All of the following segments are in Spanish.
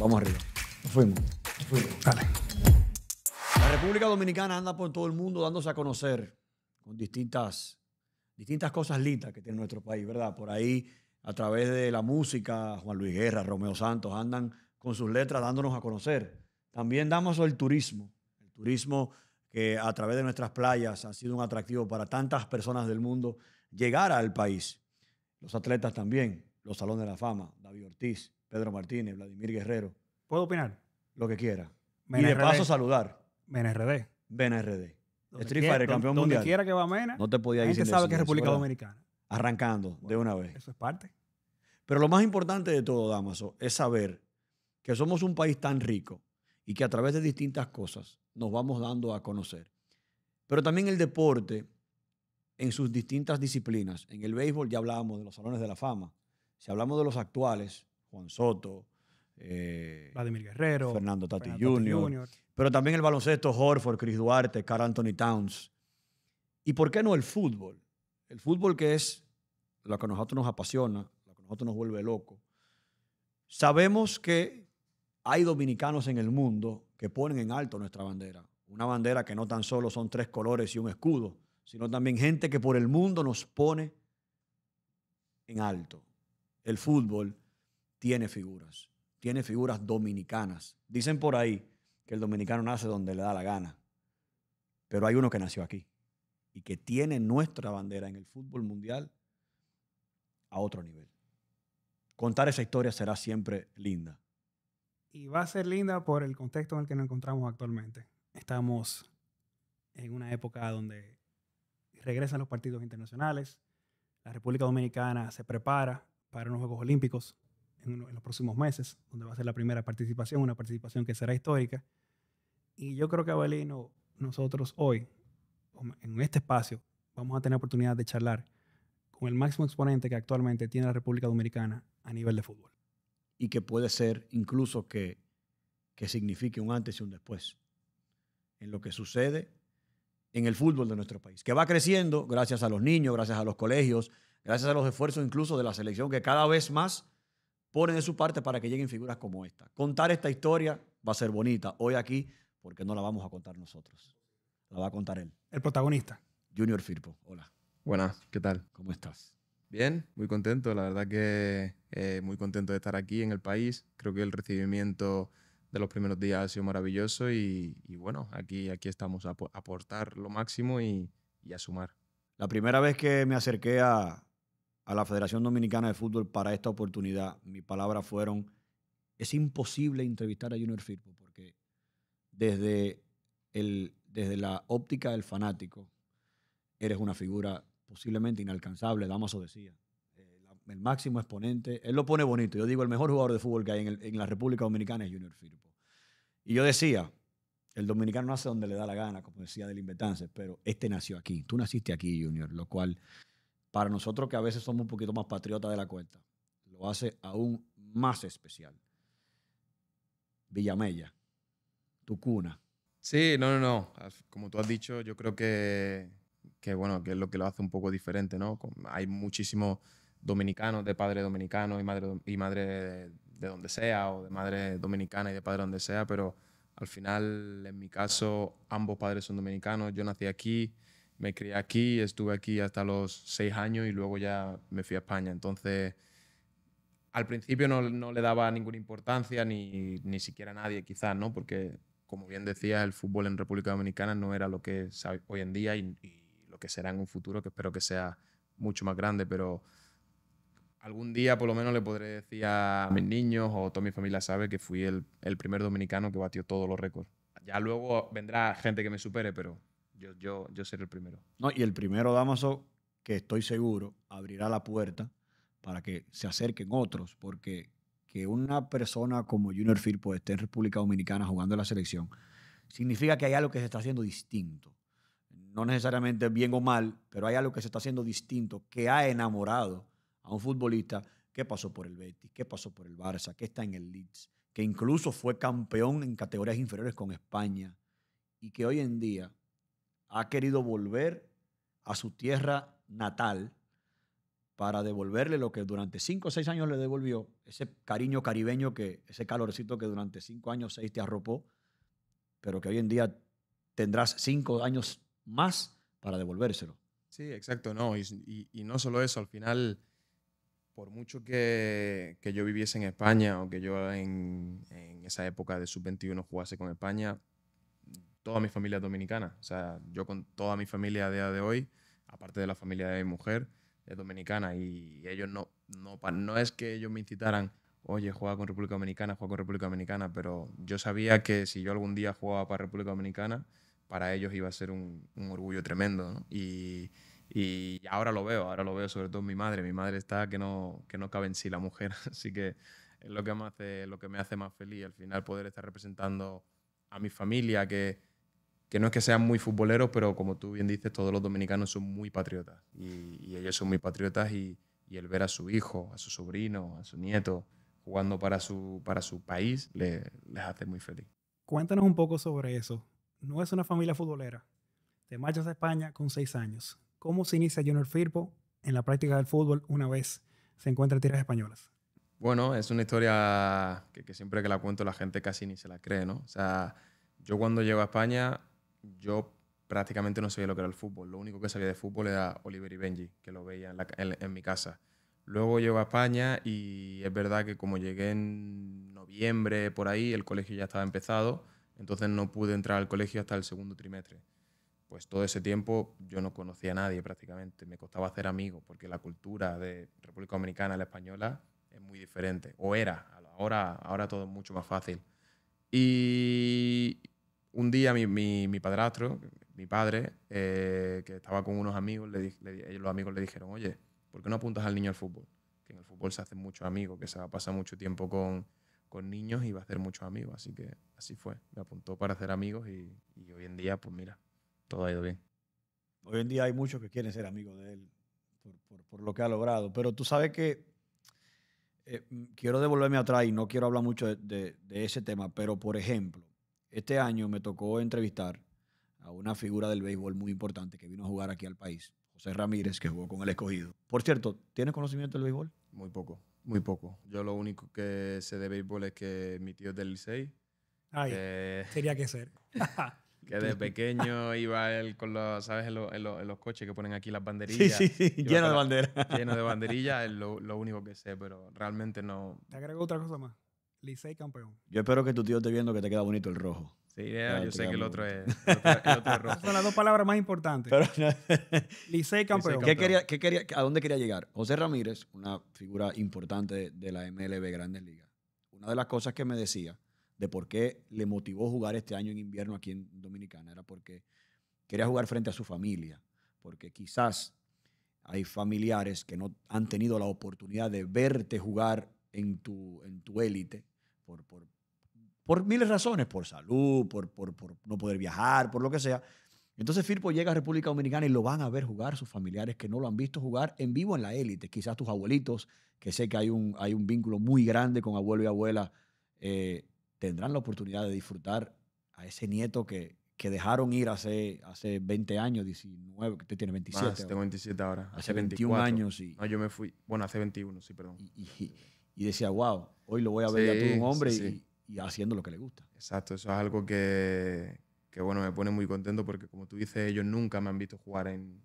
Vamos arriba. Nos fuimos. fuimos. Dale. La República Dominicana anda por todo el mundo dándose a conocer con distintas, distintas cosas lindas que tiene nuestro país, ¿verdad? Por ahí, a través de la música, Juan Luis Guerra, Romeo Santos andan con sus letras dándonos a conocer. También damos el turismo, el turismo que a través de nuestras playas ha sido un atractivo para tantas personas del mundo llegar al país. Los atletas también, los salones de la fama, David Ortiz, Pedro Martínez, Vladimir Guerrero. ¿Puedo opinar? Lo que quiera. Y de paso saludar. BNRD. BNRD. Street campeón mundial. quiera que va Mena, no te podía ir la sabe que es República Dominicana. Arrancando de una vez. Eso es parte. Pero lo más importante de todo, Damaso, es saber que somos un país tan rico y que a través de distintas cosas nos vamos dando a conocer. Pero también el deporte en sus distintas disciplinas. En el béisbol ya hablábamos de los salones de la fama. Si hablamos de los actuales, Juan Soto, eh, Vladimir Guerrero, Fernando Tati, Jr., pero también el baloncesto, Horford, Chris Duarte, Carl Anthony Towns. ¿Y por qué no el fútbol? El fútbol que es lo que a nosotros nos apasiona, lo que a nosotros nos vuelve loco. Sabemos que hay dominicanos en el mundo que ponen en alto nuestra bandera. Una bandera que no tan solo son tres colores y un escudo, sino también gente que por el mundo nos pone en alto. El fútbol tiene figuras, tiene figuras dominicanas. Dicen por ahí que el dominicano nace donde le da la gana, pero hay uno que nació aquí y que tiene nuestra bandera en el fútbol mundial a otro nivel. Contar esa historia será siempre linda. Y va a ser linda por el contexto en el que nos encontramos actualmente. Estamos en una época donde regresan los partidos internacionales, la República Dominicana se prepara para unos Juegos Olímpicos, en, los próximos meses, donde va a ser la primera participación, una participación que será histórica. Y yo creo que Abelino, nosotros hoy, en este espacio, vamos a tener oportunidad de charlar con el máximo exponente que actualmente tiene la República Dominicana a nivel de fútbol. Y que puede ser incluso que, que signifique un antes y un después en lo que sucede en el fútbol de nuestro país, que va creciendo gracias a los niños, gracias a los colegios, gracias a los esfuerzos incluso de la selección, que cada vez más ponen de su parte para que lleguen figuras como esta. Contar esta historia va a ser bonita hoy aquí porque no la vamos a contar nosotros. La va a contar él. El protagonista. Junior Firpo, hola. Buenas, ¿qué tal? ¿Cómo estás? Bien, muy contento, la verdad que eh, muy contento de estar aquí en el país. Creo que el recibimiento de los primeros días ha sido maravilloso y, bueno, aquí, aquí estamos a aportar lo máximo y, y a sumar. La primera vez que me acerqué a, a la Federación Dominicana de Fútbol para esta oportunidad, mis palabras fueron, es imposible entrevistar a Junior Firpo porque desde, el, desde la óptica del fanático, eres una figura posiblemente inalcanzable, Damaso decía. el máximo exponente, él lo pone bonito. Yo digo, el mejor jugador de fútbol que hay en, la República Dominicana es Junior Firpo. Y yo decía, el dominicano nace donde le da la gana, como decía Del pero este nació aquí. Tú naciste aquí, Junior, lo cual para nosotros que a veces somos un poquito más patriotas de la cuenta, lo hace aún más especial. Villamella, tu cuna. Sí, no, no, no. Como tú has dicho, yo creo que, bueno, que es lo que lo hace un poco diferente, ¿no? Hay muchísimos dominicanos de padre dominicano y madre, y madre de donde sea, o de madre dominicana y de padre donde sea, pero al final, en mi caso, ambos padres son dominicanos. Yo nací aquí, me crié aquí, estuve aquí hasta los seis años y luego ya me fui a España. Entonces, al principio no, no le daba ninguna importancia, ni, ni siquiera a nadie quizás, ¿no? Porque, como bien decía, el fútbol en República Dominicana no era lo que es hoy en día y, y lo que será en un futuro, que espero que sea mucho más grande, pero algún día por lo menos le podré decir a mis niños o toda mi familia sabe que fui el, el primer dominicano que batió todos los récords. Ya luego vendrá gente que me supere, pero yo, yo, yo seré el primero. No, y el primero, Damaso, que estoy seguro, abrirá la puerta para que se acerquen otros, porque que una persona como Junior Firpo esté en República Dominicana jugando en la selección, significa que hay algo que se está haciendo distinto. No necesariamente bien o mal, pero hay algo que se está haciendo distinto, que ha enamorado a un futbolista que pasó por el Betis, que pasó por el Barça, que está en el Leeds, que incluso fue campeón en categorías inferiores con España y que hoy en día ha querido volver a su tierra natal para devolverle lo que durante cinco o seis años le devolvió, ese cariño caribeño, que, ese calorcito que durante cinco años, seis te arropó, pero que hoy en día tendrás cinco años más para devolvérselo. Sí, exacto, no. Y, no solo eso, al final, por mucho que, yo viviese en España o que yo en, en esa época de sub-21 jugase con España, toda mi familia es dominicana. O sea, yo con toda mi familia a día de hoy, aparte de la familia de mi mujer, es dominicana y ellos no, no, no es que ellos me incitaran, oye, juega con República Dominicana, juega con República Dominicana, pero yo sabía que si yo algún día jugaba para República Dominicana, para ellos iba a ser un, un orgullo tremendo. ¿no? Y, y, ahora lo veo, ahora lo veo sobre todo mi madre. Mi madre está que no, que no cabe en sí la mujer, así que es lo que, me hace, lo que me hace más feliz, al final poder estar representando a mi familia, que que no es que sean muy futboleros, pero como tú bien dices, todos los dominicanos son muy patriotas. Y, ellos son muy patriotas y, el ver a su hijo, a su sobrino, a su nieto jugando para su, para su país les hace muy feliz. Cuéntanos un poco sobre eso. No es una familia futbolera. Te marchas a España con seis años. ¿Cómo se inicia Junior Firpo en la práctica del fútbol una vez se encuentra en tierras españolas? Bueno, es una historia que, que siempre que la cuento la gente casi ni se la cree, ¿no? O sea, yo cuando llego a España yo prácticamente no sabía lo que era el fútbol. Lo único que sabía de fútbol era Oliver y Benji, que lo veía en, mi casa. Luego llego a España y es verdad que como llegué en noviembre por ahí, el colegio ya estaba empezado, entonces no pude entrar al colegio hasta el segundo trimestre. Pues todo ese tiempo yo no conocía a nadie prácticamente, me costaba hacer amigos porque la cultura de República Dominicana la española es muy diferente, o era, ahora, ahora todo es mucho más fácil. Y, un día mi, padrastro, mi padre, eh, que estaba con unos amigos, los amigos le dijeron, oye, ¿por qué no apuntas al niño al fútbol? Que en el fútbol se hacen muchos amigos, que se va a pasar mucho tiempo con, niños y va a hacer muchos amigos. Así que así fue. Me apuntó para hacer amigos y, hoy en día, pues mira, todo ha ido bien. Hoy en día hay muchos que quieren ser amigos de él por, lo que ha logrado. Pero tú sabes que eh, mm, quiero devolverme atrás y no quiero hablar mucho de ese tema, pero por ejemplo, este año me tocó entrevistar a una figura del béisbol muy importante que vino a jugar aquí al país, José Ramírez, que jugó con el escogido. Por cierto, ¿tienes conocimiento del béisbol? Muy poco, muy poco. Yo lo único que sé de béisbol es que mi tío es del Licey. Ay, sería que ser. que de pequeño iba él con los, ¿sabes? los coches que ponen aquí las banderillas. Sí, sí, lleno de banderas. Lleno de banderillas, es lo, lo único que sé, pero realmente no. ¿Te agrego otra cosa más? Licey campeón. Yo espero que tu tío esté viendo que te queda bonito el rojo. Sí, yo sé que el otro es, el otro, rojo. son las dos palabras más importantes. Licey campeón. quería, ¿A dónde quería llegar? José Ramírez, una figura importante de la MLB Grandes Ligas, una de las cosas que me decía de por qué le motivó jugar este año en invierno aquí en Dominicana era porque quería jugar frente a su familia, porque quizás hay familiares que no han tenido la oportunidad de verte jugar en tu en tu élite por, por, por miles de razones, por salud, por, por, por, no poder viajar, por lo que sea. Entonces Firpo llega a República Dominicana y lo van a ver jugar sus familiares que no lo han visto jugar en vivo en la élite, quizás tus abuelitos, que sé que hay un, hay un vínculo muy grande con abuelo y abuela, eh, tendrán la oportunidad de disfrutar a ese nieto que, que dejaron ir hace, hace 20 años, 19, que usted tiene 27. Ah, sí, tengo 27 ahora. Hace, 21 años. Y, yo me fui, bueno, hace 21, sí, perdón. y, y decía, wow, hoy lo voy a ver ya todo un hombre y, haciendo lo que le gusta. Exacto, eso es algo que, bueno, me pone muy contento porque como tú dices, ellos nunca me han visto jugar en,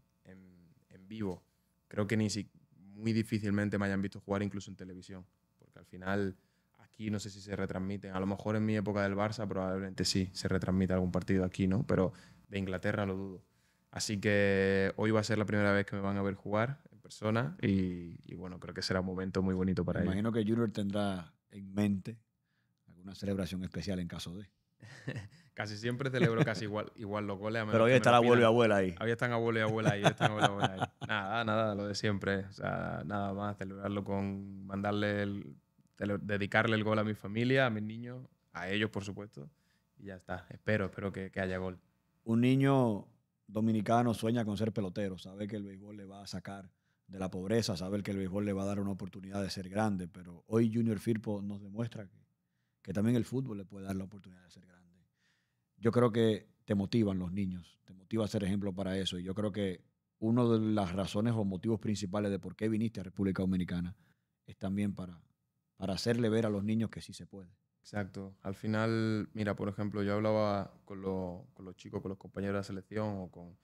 vivo. Creo que ni si, muy difícilmente me hayan visto jugar incluso en televisión, porque al final aquí no sé si se retransmiten. A lo mejor en mi época del Barça probablemente sí se retransmite algún partido aquí, ¿no? Pero de Inglaterra lo dudo. Así que hoy va a ser la primera vez que me van a ver jugar persona y, bueno, creo que será un momento muy bonito para ellos. Imagino que Junior tendrá en mente alguna celebración especial en caso de. casi siempre celebro casi igual, igual los goles. A Pero hoy está la abuela ahí. están abuelo y abuela ahí, están abuelo y abuela ahí. Nada, nada, lo de siempre. nada más celebrarlo con mandarle el, dedicarle el gol a mi familia, a mis niños, a ellos por supuesto. Y ya está. Espero, espero que, que haya gol. Un niño dominicano sueña con ser pelotero, sabe que el béisbol le va a sacar de la pobreza, saber que el béisbol le va a dar una oportunidad de ser grande, pero hoy Junior Firpo nos demuestra que, que también el fútbol le puede dar la oportunidad de ser grande. Yo creo que te motivan los niños, te motiva a ser ejemplo para eso, y yo creo que una de las razones o motivos principales de por qué viniste a República Dominicana es también para, para hacerle ver a los niños que sí se puede. Exacto. Al final, mira, por ejemplo, yo hablaba con, con los chicos, con los compañeros de selección o con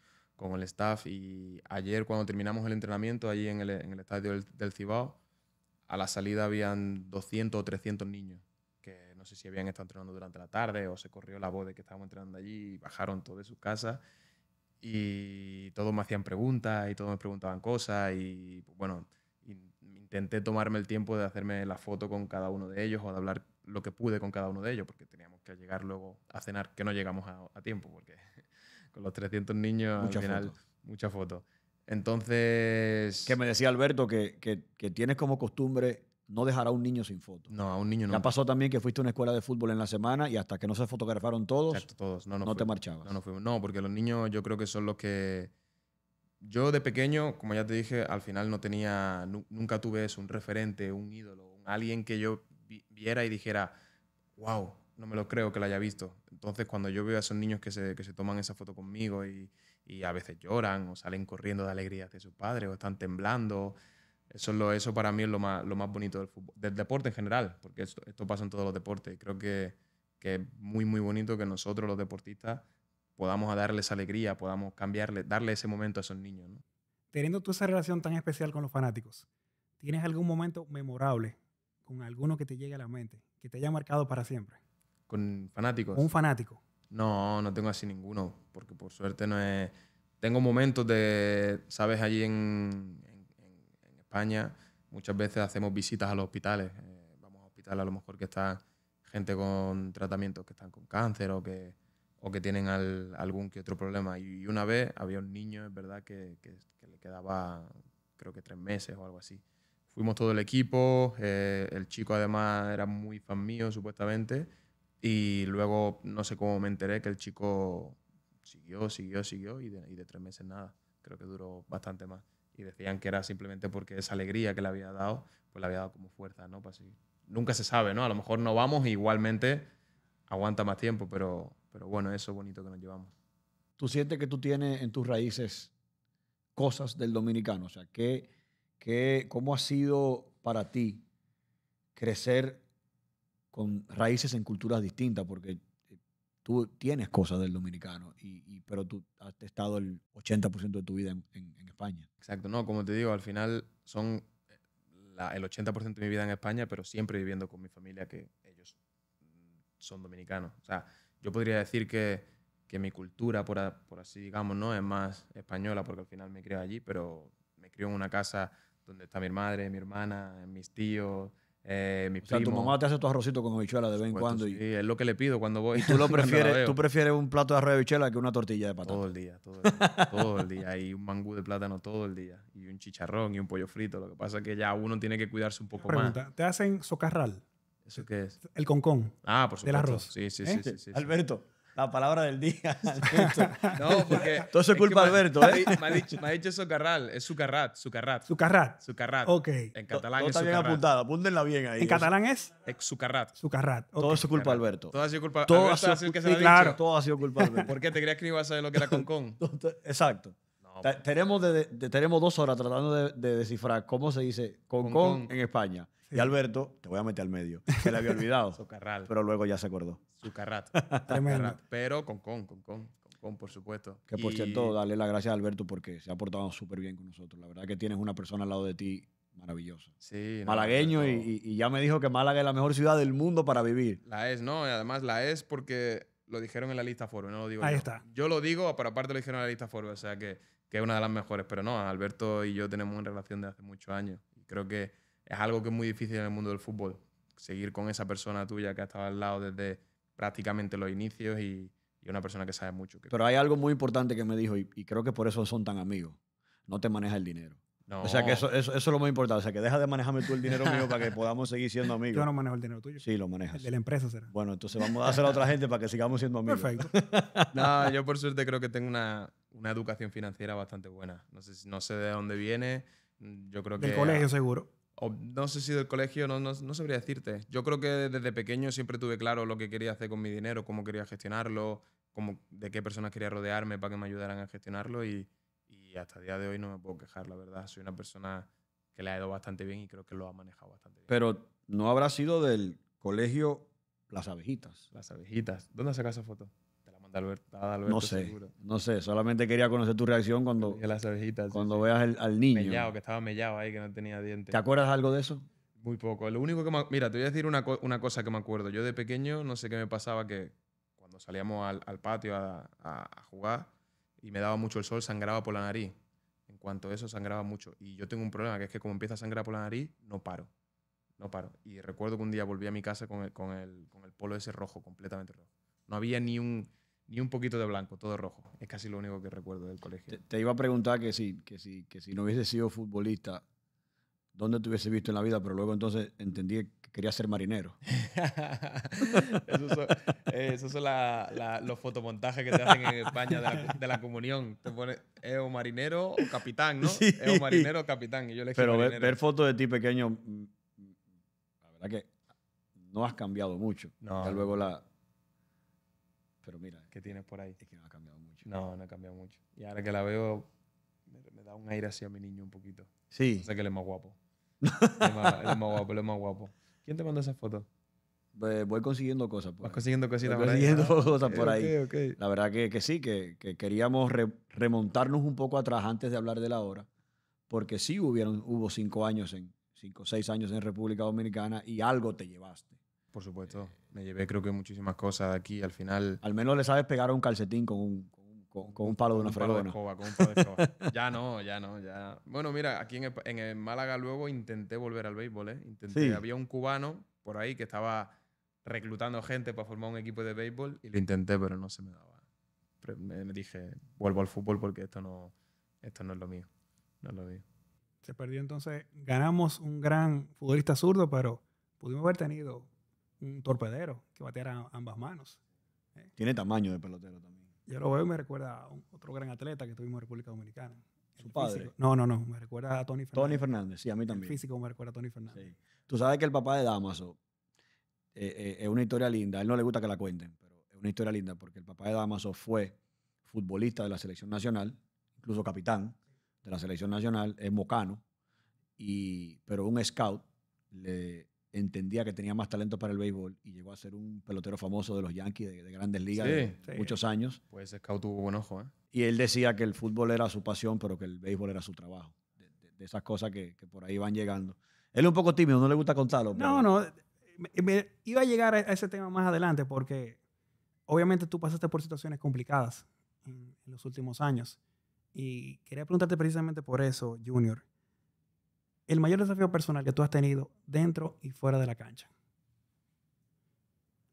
con el staff y ayer cuando terminamos el entrenamiento allí en el, en el estadio del, Cibao, a la salida habían 200 o 300 niños que no sé si habían estado entrenando durante la tarde o se corrió la voz de que estábamos entrenando allí y bajaron todos de su casa y todos me hacían preguntas y todos me preguntaban cosas y pues, bueno, intenté tomarme el tiempo de hacerme la foto con cada uno de ellos o de hablar lo que pude con cada uno de ellos porque teníamos que llegar luego a cenar que no llegamos a, a tiempo porque con los 300 niños al final, mucha foto. Entonces... Que me decía Alberto que, que, tienes como costumbre no dejar a un niño sin foto. No, a un niño no. Ya pasó también que fuiste a una escuela de fútbol en la semana y hasta que no se fotografaron todos, Exacto, todos. no, no te marchabas. No, No, porque los niños yo creo que son los que... Yo de pequeño, como ya te dije, al final no tenía, nunca tuve eso, un referente, un ídolo, alguien que yo viera y dijera, wow, no me lo creo que la haya visto. Entonces, cuando yo veo a esos niños que se, toman esa foto conmigo y, a veces lloran o salen corriendo de alegría de sus padres o están temblando, eso, es lo, eso para mí es lo más, bonito del, fútbol, del deporte en general, porque esto, pasa en todos los deportes. Creo que, es muy, muy bonito que nosotros, los deportistas, podamos darles alegría, podamos cambiarle, darle ese momento a esos niños. Teniendo tú esa relación tan especial con los fanáticos, ¿tienes algún momento memorable con alguno que te llegue a la mente, que te haya marcado para siempre? ¿Con fanáticos? ¿Un fanático? No, no tengo así ninguno, porque por suerte no es... Tengo momentos de, sabes, allí en, España muchas veces hacemos visitas a los hospitales. Eh, vamos a hospitales a lo mejor que está gente con tratamientos que están con cáncer o que, o tienen algún que otro problema. Y, una vez había un niño, es verdad, que, le quedaba creo que tres meses o algo así. Fuimos todo el equipo, eh, el chico además era muy fan mío supuestamente y luego no sé cómo me enteré que el chico siguió, siguió, siguió y de, tres meses nada. Creo que duró bastante más. Y decían que era simplemente porque esa alegría que le había dado, pues le había dado como fuerza, ¿no? Para pues, Nunca se sabe, ¿no? A lo mejor no vamos igualmente aguanta más tiempo, pero, pero bueno, eso es bonito que nos llevamos. ¿Tú sientes que tú tienes en tus raíces cosas del dominicano? O sea, ¿qué, qué, ¿cómo ha sido para ti crecer con raíces en culturas distintas, porque tú tienes cosas del dominicano, y, pero tú has estado el 80% de tu vida en, España. Exacto, no, como te digo, al final son eh, el 80% de mi vida en España, pero siempre viviendo con mi familia, que ellos mm, son dominicanos. O sea, yo podría decir que, que mi cultura, por, así digamos, no es más española, porque al final me crié allí, pero me crié en una casa donde está mi madre, mi hermana, mis tíos, eh, mi o sea, tu mamá te hace tu arrocito con habichuela de vez en cuando. Sí, y... es lo que le pido cuando voy. ¿Y tú lo prefieres, tú prefieres un plato de arroz de habichuela que una tortilla de patata? Todo el día, todo el día. todo el día. Y un mangú de plátano todo el día. Y un chicharrón y un pollo frito. Lo que pasa es que ya uno tiene que cuidarse un poco Pregunta, ¿Te hacen socarral? ¿Eso qué es? El concón. Ah, por supuesto. Del arroz. ¿Eh? Sí, sí, sí, sí, Alberto, la palabra del día. no, porque. Todo eso es culpa de Alberto, ¿eh? Me ha dicho, me ha dicho socarral, es sucarrat, sucarrat. Sucarrat. Sucarrat. Ok. En catalán es todo es está bien apuntado, apúntenla bien ahí. ¿En catalán es? Es sucarrat. Sucarrat. Todo eso es culpa de Alberto. Todo ha sido culpa de Alberto. Todo ha sido, claro. Todo ha sido culpa de Alberto. ¿Por qué te creías que no ibas a saber lo que era concón? Exacto. Pues. tenemos, tenemos dos horas tratando de, descifrar cómo se dice concón con, con. en España. Y Alberto, te voy a meter al medio. que le había olvidado. Zucarral. Pero luego ya se acordó. su Tremendo. Pero con con, con con, con con, por supuesto. Que por cierto, dale las gracias a Alberto porque se ha portado súper bien con nosotros. La verdad que tienes una persona al lado de ti maravillosa. Sí. Malagueño Y, ya me dijo que Málaga es la mejor ciudad del mundo para vivir. La es, ¿no? Y además la es porque lo dijeron en la lista Forbes, no lo digo Ahí está. Yo lo digo, pero aparte lo dijeron en la lista Forbes, o sea que, que es una de las mejores. Pero no, Alberto y yo tenemos una relación de hace muchos años. creo que es algo que es muy difícil en el mundo del fútbol. Seguir con esa persona tuya que ha estado al lado desde prácticamente los inicios y, una persona que sabe mucho. Pero hay algo muy importante que me dijo y, creo que por eso son tan amigos. No te manejas el dinero. No. O sea que eso, eso, es lo más importante. O sea que deja de manejarme tú el dinero mío para que podamos seguir siendo amigos. Yo no manejo el dinero tuyo. Sí, lo manejas. de la empresa será. Bueno, entonces vamos a hacer a otra gente para que sigamos siendo amigos. Perfecto. no, yo por suerte creo que tengo una, educación financiera bastante buena. No sé, no sé de dónde viene. Mm, yo creo que. colegio, seguro no sé si del colegio, no, no, sabría decirte. Yo creo que desde pequeño siempre tuve claro lo que quería hacer con mi dinero, cómo quería gestionarlo, de qué personas quería rodearme para que me ayudaran a gestionarlo y, hasta el día de hoy no me puedo quejar, la verdad. Soy una persona que le ha ido bastante bien y creo que lo ha manejado bastante bien. Pero no habrá sido del colegio Las Abejitas. Las Abejitas. ¿Dónde saca esa foto? no sé, no sé. Solamente quería conocer tu reacción cuando, las cuando veas al niño. Mellao, que estaba mellado ahí, que no tenía dientes. ¿Te acuerdas algo de eso? Muy poco. Lo único que Mira, te voy a decir una, cosa que me acuerdo. Yo de pequeño no sé qué me pasaba que cuando salíamos al, patio a, jugar y me daba mucho el sol, sangraba por la nariz. En cuanto a eso, sangraba mucho. Y yo tengo un problema, que es que como empieza a sangrar por la nariz, no paro. No paro. Y recuerdo que un día volví a mi casa con con el, con el polo ese rojo, completamente rojo. No había ni un ni un poquito de blanco, todo rojo. Es casi lo único que recuerdo del colegio. Te, iba a preguntar que si, que, si, que si no hubiese sido futbolista, ¿dónde te hubiese visto en la vida? Pero luego entonces entendí que quería ser marinero. esos son, eh, los fotomontajes que te hacen en España de la, comunión. Te pone eh, o marinero o capitán, ¿no? Eh, marinero o capitán. Y yo Pero ver, fotos de ti pequeño, mm, mm, la verdad que no has cambiado mucho. luego la, pero mira. ¿Qué tienes por ahí? Es que no ha cambiado mucho. No, no ha cambiado mucho. Y ahora que la veo, me, da un aire así a mi niño un poquito. Sí. O sea que él es más guapo. él, es más, más guapo, él es más guapo. ¿Quién te mandó esa foto? Pues, voy consiguiendo cosas. pues Vas consiguiendo cositas voy por ahí. cosas por Okay. La verdad que, que sí, que, que queríamos remontarnos un poco atrás antes de hablar de la hora, porque sí hubieron, hubo cinco años, en, cinco o seis años en República Dominicana y algo te llevaste. Por supuesto. me llevé creo que muchísimas cosas aquí. Al final... Al menos le sabes pegar un calcetín con un, con, un palo de una con con un palo de ya no, ya no, ya. Bueno, mira, aquí en el, en Málaga luego intenté volver al béisbol, ¿eh? Había un cubano por ahí que estaba reclutando gente para formar un equipo de béisbol y lo intenté, pero no se me daba. me, dije, vuelvo al fútbol porque esto no, esto no es lo mío. No es lo mío. Se perdió entonces, ganamos un gran futbolista zurdo, pero pudimos haber tenido un torpedero que bateara ambas manos. Eh, Tiene tamaño de pelotero también. Yo lo veo y me recuerda a otro gran atleta que tuvimos en República Dominicana. ¿Su padre? No, no, no, me recuerda a Tony Fernández. Tony Fernández, sí, a mí también. físico me recuerda a Tony Fernández. Tú sabes que el papá de Damaso eh, eh, es una historia linda. A él no le gusta que la cuenten, pero es una historia linda porque el papá de Damaso fue futbolista de la selección nacional, incluso capitán de la selección nacional, es mocano, y, pero un scout le entendía que tenía más talento para el béisbol y llegó a ser un pelotero famoso de los Yankees de, grandes ligas de muchos años. Pues Scout tuvo buen ojo. ¿eh? Y él decía que el fútbol era su pasión, pero que el béisbol era su trabajo. De, esas cosas que, que, por ahí van llegando. Él es un poco tímido, no le gusta contarlo. No, no. iba a llegar a ese tema más adelante porque obviamente tú pasaste por situaciones complicadas en, en los últimos años. Y quería preguntarte precisamente por eso, Junior el mayor desafío personal que tú has tenido dentro y fuera de la cancha.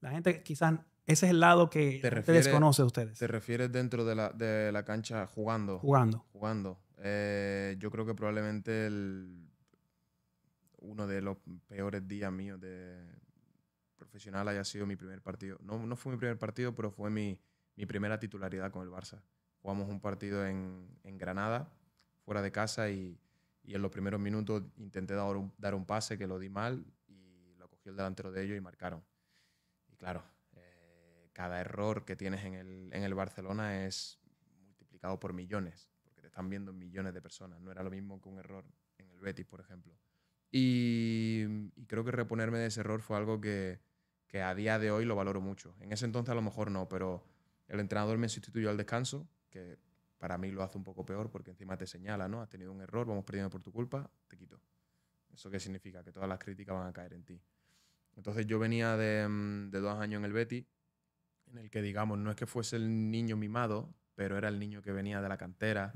La gente quizás ese es el lado que te, desconoce de ustedes. ¿Te refieres dentro de la, cancha jugando? Jugando. Jugando. Eh, yo creo que probablemente el, uno de los peores días míos de profesional haya sido mi primer partido. No, no fue mi primer partido, pero fue mi, primera titularidad con el Barça. Jugamos un partido en Granada, fuera de casa, y y en los primeros minutos intenté dar un, pase que lo di mal y lo cogió el delantero de ellos y marcaron. Y claro, eh, cada error que tienes en el, Barcelona es multiplicado por millones, porque te están viendo millones de personas. No era lo mismo que un error en el Betis, por ejemplo. Y, creo que reponerme de ese error fue algo que, que a día de hoy lo valoro mucho. En ese entonces a lo mejor no, pero el entrenador me sustituyó al descanso, que para mí lo hace un poco peor porque encima te señala, ¿no? Has tenido un error, vamos perdiendo por tu culpa, te quito. ¿Eso qué significa? Que todas las críticas van a caer en ti. Entonces yo venía de, mm, dos años en el Betty, en el que, digamos, no es que fuese el niño mimado, pero era el niño que venía de la cantera,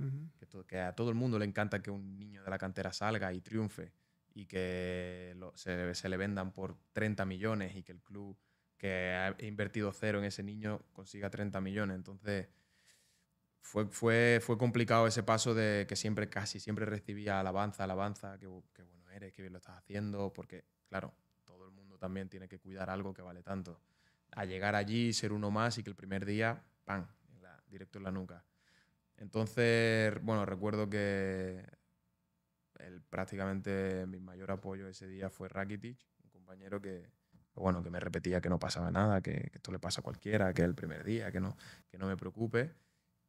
que, a todo el mundo le encanta que un niño de la cantera salga y triunfe y que se le vendan por 30 millones y que el club que ha invertido cero en ese niño consiga 30 millones. Entonces fue, fue, complicado ese paso de que siempre, casi siempre recibía alabanza, alabanza, que, oh, bueno eres, que bien lo estás haciendo, porque claro, todo el mundo también tiene que cuidar algo que vale tanto. A llegar allí, ser uno más y que el primer día, ¡pam!, directo en la nuca. Entonces, bueno, recuerdo que el, prácticamente mi mayor apoyo ese día fue Rakitic, un compañero que, bueno, que me repetía que no pasaba nada, que, que, esto le pasa a cualquiera, que el primer día, que no, que no me preocupe.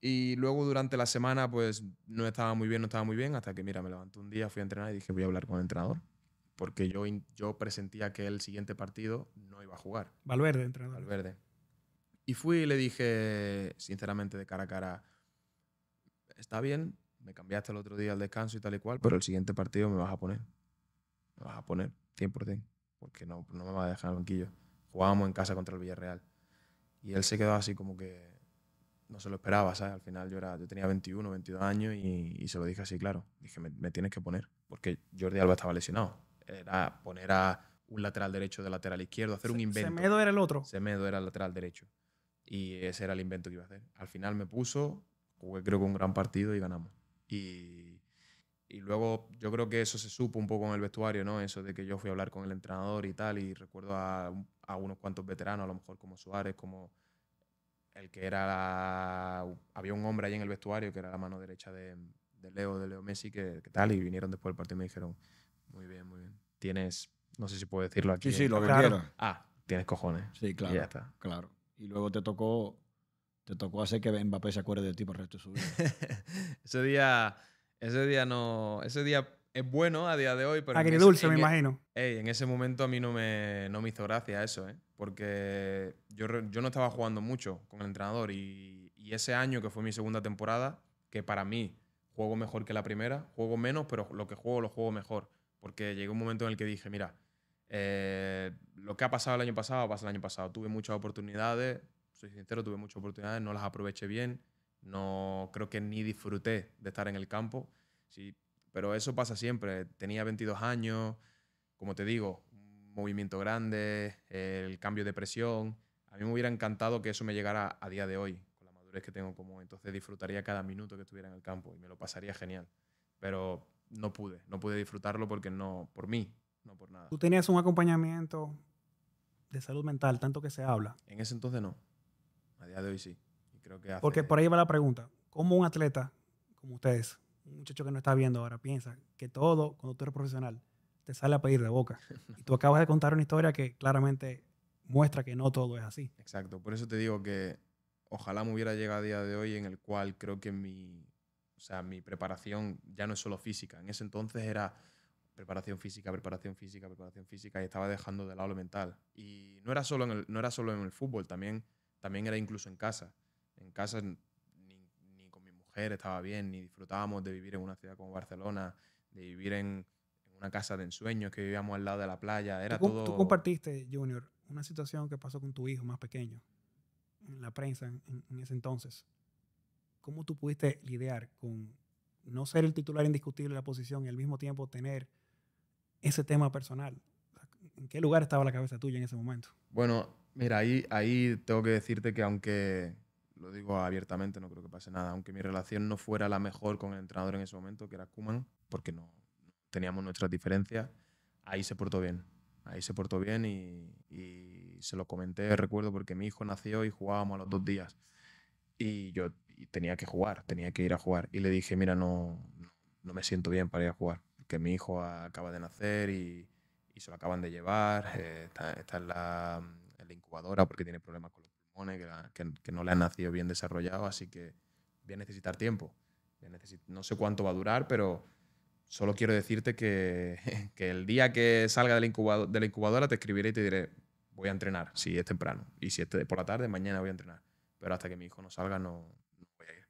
Y luego durante la semana, pues no estaba muy bien, no estaba muy bien, hasta que, mira, me levanté un día, fui a entrenar y dije, voy a hablar con el entrenador. Porque yo, yo presentía que el siguiente partido no iba a jugar. Valverde, entrenador. Valverde. Y fui y le dije, sinceramente, de cara a cara, está bien, me cambiaste el otro día al descanso y tal y cual, pero el siguiente partido me vas a poner. Me vas a poner, 100%, porque no, no me va a dejar en banquillo. Jugábamos en casa contra el Villarreal. Y él se quedó así como que no se lo esperaba, ¿sabes? Al final yo, era, yo tenía 21, 22 años y, se lo dije así, claro. Dije, me, tienes que poner, porque Jordi Alba estaba lesionado. Era poner a un lateral derecho de lateral izquierdo, hacer un invento. Semedo era el otro. Semedo era el lateral derecho. Y ese era el invento que iba a hacer. Al final me puso, jugué creo que un gran partido y ganamos. Y, y luego yo creo que eso se supo un poco en el vestuario, ¿no? Eso de que yo fui a hablar con el entrenador y tal, y recuerdo a, a unos cuantos veteranos, a lo mejor como Suárez, como el que era había un hombre ahí en el vestuario que era la mano derecha de, Leo, de Leo Messi, que, tal, y vinieron después del partido y me dijeron, muy bien, muy bien, tienes, no sé si puedo decirlo aquí. Sí, sí, lo eh, Ah, tienes cojones. Sí, claro. Y Claro. Y luego te tocó, te tocó hacer que Mbappé se acuerde de ti por el resto de su vida. ese día, ese día no, ese día es bueno a día de hoy, pero... dulce me e-, imagino. Ey, en ese momento a mí no me, no me hizo gracia eso, ¿eh? Porque yo, no estaba jugando mucho con el entrenador y, ese año que fue mi segunda temporada, que para mí juego mejor que la primera, juego menos, pero lo que juego lo juego mejor. Porque llegó un momento en el que dije, mira, eh, lo que ha pasado el año pasado pasa el año pasado. Tuve muchas oportunidades, soy sincero, tuve muchas oportunidades, no las aproveché bien, no creo que ni disfruté de estar en el campo. sí pero eso pasa siempre. Tenía 22 años, como te digo, movimiento grande, el cambio de presión. A mí me hubiera encantado que eso me llegara a día de hoy, con la madurez que tengo como entonces disfrutaría cada minuto que estuviera en el campo y me lo pasaría genial. Pero no pude, no pude disfrutarlo porque no, por mí, no por nada. ¿Tú tenías un acompañamiento de salud mental, tanto que se habla? En ese entonces no, a día de hoy sí. creo que Porque por ahí va la pregunta, ¿cómo un atleta como ustedes un muchacho que no está viendo ahora piensa que todo, cuando tú eres profesional, te sale a pedir de boca. Y tú acabas de contar una historia que claramente muestra que no todo es así. Exacto, por eso te digo que ojalá me hubiera llegado a día de hoy en el cual creo que mi, o sea, mi preparación ya no es solo física. En ese entonces era preparación física, preparación física, preparación física y estaba dejando de lado lo mental. Y no era solo en el, no era solo en el fútbol, también, también era incluso en casa. En casa estaba bien, ni disfrutábamos de vivir en una ciudad como Barcelona, de vivir en, una casa de ensueños que vivíamos al lado de la playa. Era ¿Tú, todo. Tú compartiste, Junior, una situación que pasó con tu hijo más pequeño en la prensa en, ese entonces. ¿Cómo tú pudiste lidiar con no ser el titular indiscutible de la posición y al mismo tiempo tener ese tema personal? ¿En qué lugar estaba la cabeza tuya en ese momento? Bueno, mira, ahí, ahí tengo que decirte que aunque lo digo abiertamente, no creo que pase nada. Aunque mi relación no fuera la mejor con el entrenador en ese momento, que era Kuman, porque no, teníamos nuestras diferencias, ahí se portó bien. Ahí se portó bien y, y se lo comenté, recuerdo, porque mi hijo nació y jugábamos a los dos días. Y yo tenía que jugar, tenía que ir a jugar. Y le dije, mira, no, no me siento bien para ir a jugar, porque mi hijo acaba de nacer y, y se lo acaban de llevar, eh, está, está en la, en la incubadora porque tiene problemas con que, no le han nacido bien desarrollado, así que voy a necesitar tiempo. no sé cuánto va a durar, pero solo quiero decirte que, que el día que salga de la, incubado, de la, incubadora te escribiré y te diré, voy a entrenar, si es temprano, y si es por la tarde, mañana voy a entrenar. Pero hasta que mi hijo no salga, no, voy a ir.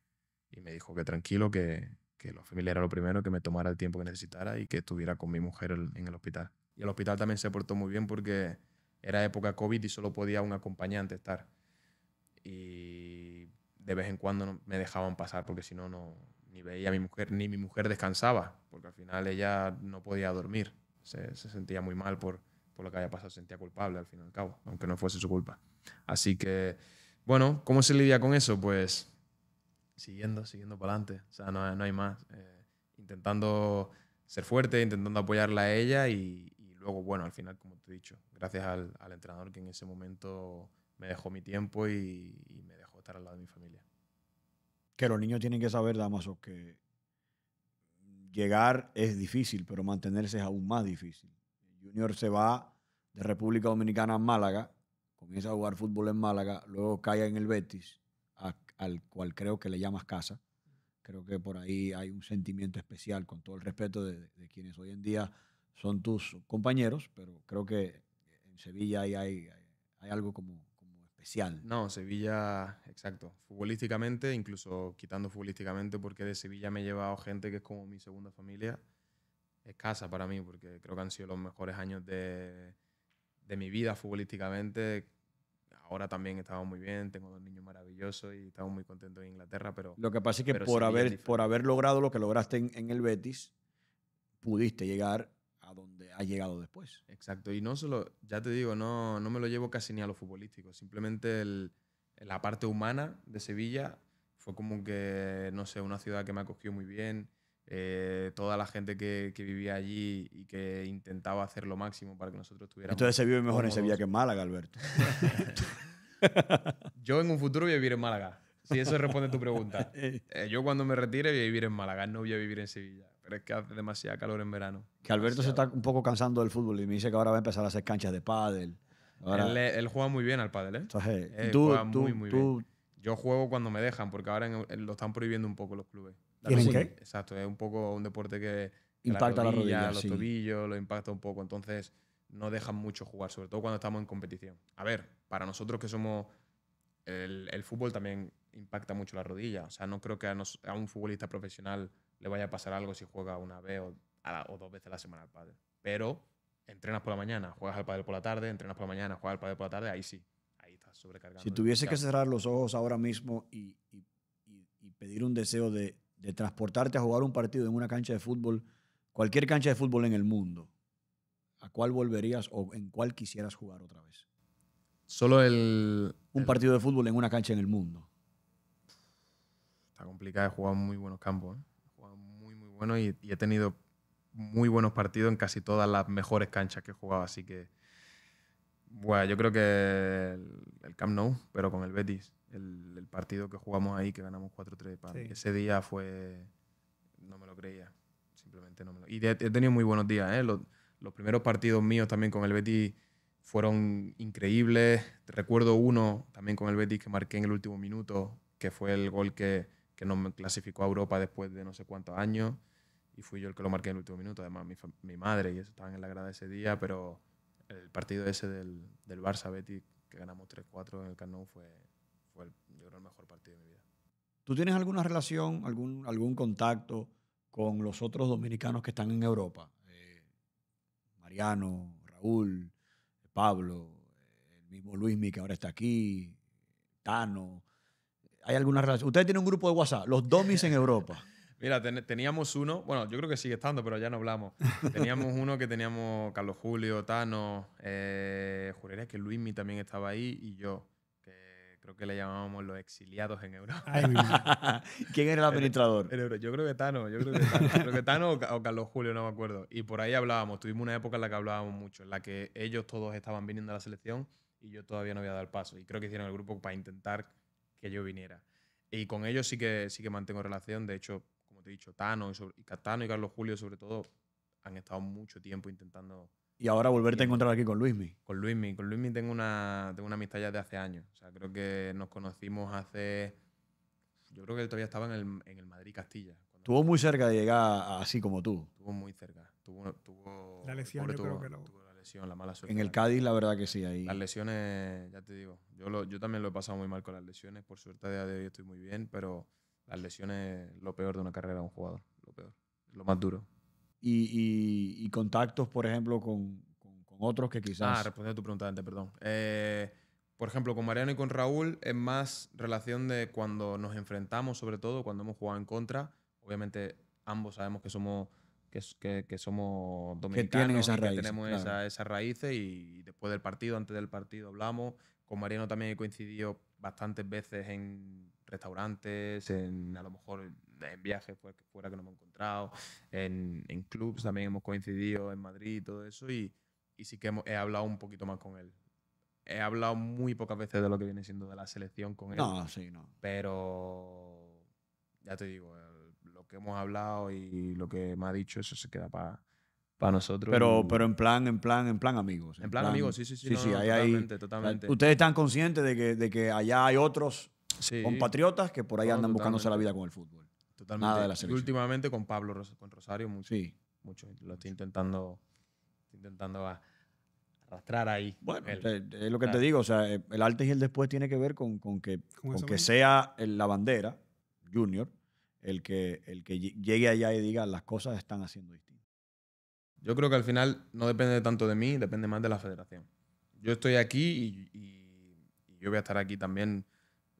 Y me dijo que tranquilo, que, que lo familiar era lo primero, que me tomara el tiempo que necesitara y que estuviera con mi mujer en el hospital. Y el hospital también se portó muy bien porque era época COVID y solo podía un acompañante estar y de vez en cuando me dejaban pasar porque si no, no ni veía a mi mujer, ni mi mujer descansaba, porque al final ella no podía dormir, se, sentía muy mal por, por, lo que había pasado, se sentía culpable al fin y al cabo, aunque no fuese su culpa. Así que, bueno, ¿cómo se lidia con eso? Pues siguiendo, siguiendo para adelante, o sea, no, no hay más, eh, intentando ser fuerte, intentando apoyarla a ella y, y, luego, bueno, al final, como te he dicho, gracias al, al entrenador que en ese momento me dejó mi tiempo y, me dejó estar al lado de mi familia. Que los niños tienen que saber, Damaso, que llegar es difícil, pero mantenerse es aún más difícil. Junior se va de República Dominicana a Málaga, comienza a jugar fútbol en Málaga, luego cae en el Betis, al cual creo que le llamas casa. Creo que por ahí hay un sentimiento especial, con todo el respeto de, quienes hoy en día son tus compañeros, pero creo que en Sevilla hay, hay algo como no, Sevilla, exacto. Futbolísticamente, incluso quitando futbolísticamente, porque de Sevilla me he llevado gente que es como mi segunda familia. Es casa para mí, porque creo que han sido los mejores años de, mi vida futbolísticamente. Ahora también estaba muy bien, tengo dos niños maravillosos y estamos muy contentos en Inglaterra, pero... Lo que pasa es que por haber, por haber logrado lo que lograste en el Betis, pudiste llegar donde ha llegado después. Exacto, y no solo, ya te digo, no, no me lo llevo casi ni a lo futbolístico, simplemente el, la parte humana de Sevilla fue como que, no sé, una ciudad que me acogió muy bien, eh, toda la gente que, vivía allí y que intentaba hacer lo máximo para que nosotros tuviéramos... Entonces se vive mejor en Sevilla que en Málaga, Alberto. Yo en un futuro voy a vivir en Málaga. Si eso responde a tu pregunta. Eh. Eh, yo cuando me retire voy a vivir en Málaga, no voy a vivir en Sevilla. Pero es que hace demasiado calor en verano. Que Alberto se está un poco cansando del fútbol y me dice que ahora va a empezar a hacer canchas de pádel. Él, juega muy bien al pádel, ¿eh? Yo juego cuando me dejan, porque ahora lo están prohibiendo un poco los clubes. Exacto, es un poco un deporte que impacta la rodilla, los tobillos, lo impacta un poco. Entonces, no dejan mucho jugar, sobre todo cuando estamos en competición. A ver, para nosotros que somos. el fútbol también impacta mucho la rodilla. O sea, no creo que a, un futbolista profesional le vaya a pasar algo si juega una vez o, dos veces a la semana al padre Pero entrenas por la mañana, juegas al padre por la tarde, entrenas por la mañana, juegas al padre por la tarde, ahí sí, ahí estás sobrecargando. Si tuviese que cerrar los ojos ahora mismo y, pedir un deseo de, transportarte a jugar un partido en una cancha de fútbol, cualquier cancha de fútbol en el mundo, ¿a cuál volverías o en cuál quisieras jugar otra vez? Solo el... Un partido de fútbol en una cancha en el mundo complicada. He jugado muy buenos campos. He jugado muy, muy buenos y, he tenido muy buenos partidos en casi todas las mejores canchas que he jugado. Así que, bueno, yo creo que el, Camp Nou, pero con el Betis, el, partido que jugamos ahí, que ganamos 4-3, ese día fue... No me lo creía. Simplemente no me lo... Y he tenido muy buenos días. ¿eh? Los, los primeros partidos míos también con el Betis fueron increíbles. Recuerdo uno también con el Betis que marqué en el último minuto, que fue el gol que que nos clasificó a Europa después de no sé cuántos años. Y fui yo el que lo marqué en el último minuto. Además, mi, mi madre y eso estaban en la grada ese día, pero el partido ese del, del Barça Betis, que ganamos 3-4 en el Camp fue, fue el, yo creo, el mejor partido de mi vida. ¿Tú tienes alguna relación, algún, algún contacto con los otros dominicanos que están en Europa? Eh, Mariano, Raúl, Pablo, el mismo Luismi que ahora está aquí, Tano hay alguna relación. Ustedes tienen un grupo de WhatsApp, los domis en Europa. Mira, teníamos uno, bueno, yo creo que sigue estando, pero ya no hablamos. Teníamos uno que teníamos Carlos Julio, Tano, eh, juraría que Luismi también estaba ahí y yo, que creo que le llamábamos los exiliados en Europa. ¿Quién era el administrador? yo creo que Tano, yo creo que Tano, o, o, Carlos Julio, no me acuerdo. Y por ahí hablábamos, tuvimos una época en la que hablábamos mucho, en la que ellos todos estaban viniendo a la selección y yo todavía no había dado el paso. Y creo que hicieron el grupo para intentar que yo viniera. Y con ellos sí que, sí que mantengo relación. De hecho, como te he dicho, Tano y, y Catano y Carlos Julio, sobre todo, han estado mucho tiempo intentando. Y ahora volverte a encontrar aquí con Luismi. Con Luismi. Con Luismi tengo una, tengo una amistad ya de hace años. O sea, creo que nos conocimos hace. Yo creo que todavía estaba en el, en el Madrid Castilla. Estuvo muy cerca de llegar así como tú. Estuvo muy cerca. Tuvo, tuvo, la lección creo que lo la mala En el Cádiz, la verdad que sí. Ahí. Las lesiones, ya te digo, yo, lo, yo también lo he pasado muy mal con las lesiones. Por suerte, a día de hoy estoy muy bien, pero las lesiones lo peor de una carrera de un jugador. Lo peor. Lo más duro. Y, y, contactos, por ejemplo, con, con, otros que quizás. Ah, respondiendo a tu pregunta antes, perdón. Eh, por ejemplo, con Mariano y con Raúl es más relación de cuando nos enfrentamos, sobre todo cuando hemos jugado en contra. Obviamente, ambos sabemos que somos que, somos dominicanos, que, tenemos esa, esas raíces y después del partido, antes del partido hablamos. Con Mariano también he coincidido bastantes veces en restaurantes, en a lo mejor en viajes pues, fuera, que nos hemos encontrado, en, en clubs también hemos coincidido en Madrid y todo eso y, sí que he hablado un poquito más con él. He hablado muy pocas veces de lo que viene siendo de la selección con él. No, sí, no. Pero ya te digo, que hemos hablado y lo que me ha dicho, eso se queda para para nosotros. Pero, pero en plan, en plan, en plan amigos. En, plan, amigos, sí, sí, sí. sí, ahí, totalmente, totalmente. Ustedes están conscientes de que, allá hay otros compatriotas que por ahí andan buscándose la vida con el fútbol. Totalmente. últimamente con Pablo, con Rosario, mucho. Sí. Mucho. Lo estoy intentando, intentando arrastrar ahí. Bueno, es lo que te digo. O sea, el antes y el después tiene que ver con, que, con que sea la bandera junior el que, el que llegue allá y diga las cosas están haciendo distintas? Yo creo que al final no depende tanto de mí, depende más de la federación. Yo estoy aquí y, yo voy a estar aquí también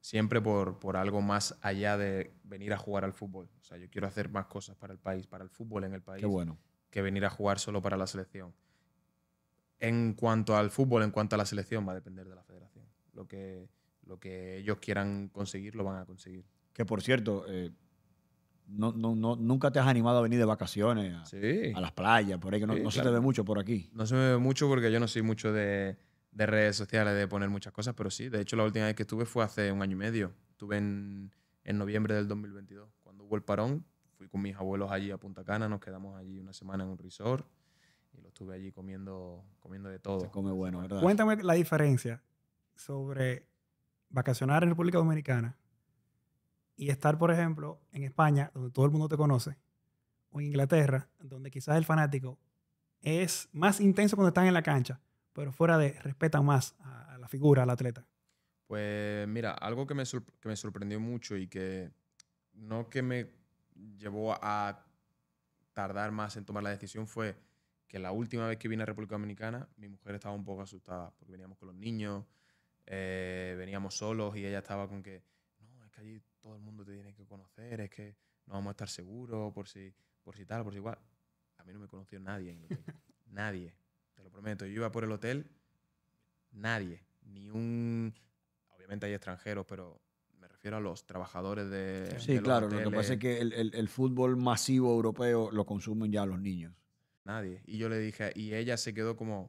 siempre por, algo más allá de venir a jugar al fútbol. O sea, yo quiero hacer más cosas para el país, para el fútbol en el país, bueno. que venir a jugar solo para la selección. En cuanto al fútbol, en cuanto a la selección, va a depender de la federación. Lo que, lo que ellos quieran conseguir, lo van a conseguir. Que por cierto, eh, no, no, nunca te has animado a venir de vacaciones a, las playas, por ahí, que no, no se te ve mucho por aquí. No se me ve mucho porque yo no soy mucho de, redes sociales, de poner muchas cosas, pero sí, de hecho la última vez que estuve fue hace un año y medio. Estuve en, en noviembre del 2022, cuando hubo el parón, fui con mis abuelos allí a Punta Cana, nos quedamos allí una semana en un resort y lo estuve allí comiendo, comiendo de todo. Se come bueno, ¿verdad? Cuéntame la diferencia sobre vacacionar en República Dominicana y estar, por ejemplo, en España, donde todo el mundo te conoce, o en Inglaterra, donde quizás el fanático es más intenso cuando están en la cancha, pero fuera de respetan más a, la figura, al atleta. Pues mira, algo que me, sorprendió mucho y que no que me llevó a tardar más en tomar la decisión fue que la última vez que vine a República Dominicana, mi mujer estaba un poco asustada porque veníamos con los niños, eh, veníamos solos y ella estaba con que que allí todo el mundo te tiene que conocer, es que no vamos a estar seguros por si, por si tal, por si igual. A mí no me conoció nadie en el hotel. nadie. Te lo prometo. Yo iba por el hotel, nadie. Ni un. Obviamente hay extranjeros, pero me refiero a los trabajadores de. Sí, claro. lo que pasa es que el, fútbol masivo europeo lo consumen ya los niños. Nadie. Y yo le dije, y ella se quedó como.